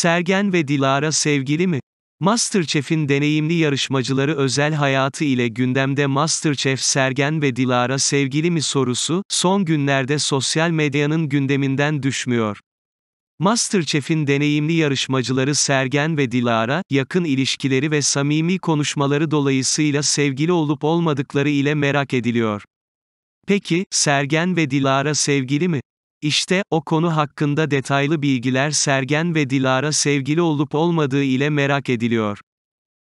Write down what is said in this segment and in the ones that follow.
Sergen ve Dilara sevgili mi? Masterchef'in deneyimli yarışmacıları özel hayatı ile gündemde Masterchef Sergen ve Dilara sevgili mi sorusu, son günlerde sosyal medyanın gündeminden düşmüyor. Masterchef'in deneyimli yarışmacıları Sergen ve Dilara, yakın ilişkileri ve samimi konuşmaları dolayısıyla sevgili olup olmadıkları ile merak ediliyor. Peki, Sergen ve Dilara sevgili mi? İşte, o konu hakkında detaylı bilgiler Sergen ve Dilara sevgili olup olmadığı ile merak ediliyor.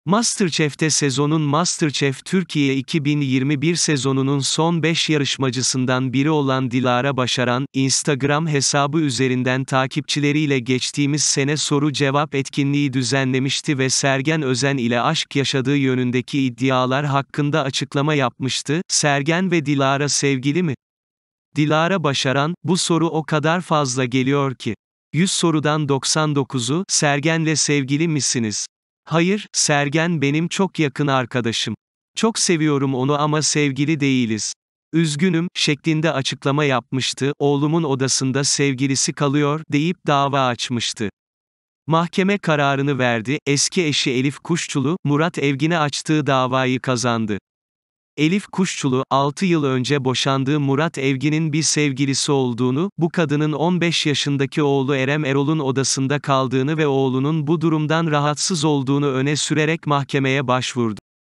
Masterchef'te sezonun Masterchef Türkiye 2021 sezonunun son 5 yarışmacısından biri olan Dilara Başaran, Instagram hesabı üzerinden takipçileriyle geçtiğimiz sene soru-cevap etkinliği düzenlemişti ve Sergen Özen ile aşk yaşadığı yönündeki iddialar hakkında açıklama yapmıştı. Sergen ve Dilara sevgili mi? Dilara Başaran, bu soru o kadar fazla geliyor ki. 100 sorudan 99'u, Sergen'le sevgili misiniz? Hayır, Sergen benim çok yakın arkadaşım. Çok seviyorum onu ama sevgili değiliz. Üzgünüm, şeklinde açıklama yapmıştı, oğlumun odasında sevgilisi kalıyor, deyip dava açmıştı. Mahkeme kararını verdi, eski eşi Elif Kuşçulu, Murat Evgin'e açtığı davayı kazandı. Elif Kuşçulu, 6 yıl önce boşandığı Murat Evgin'in bir sevgilisi olduğunu, bu kadının 15 yaşındaki oğlu Erem Erol'un odasında kaldığını ve oğlunun bu durumdan rahatsız olduğunu öne sürerek mahkemeye başvurdu.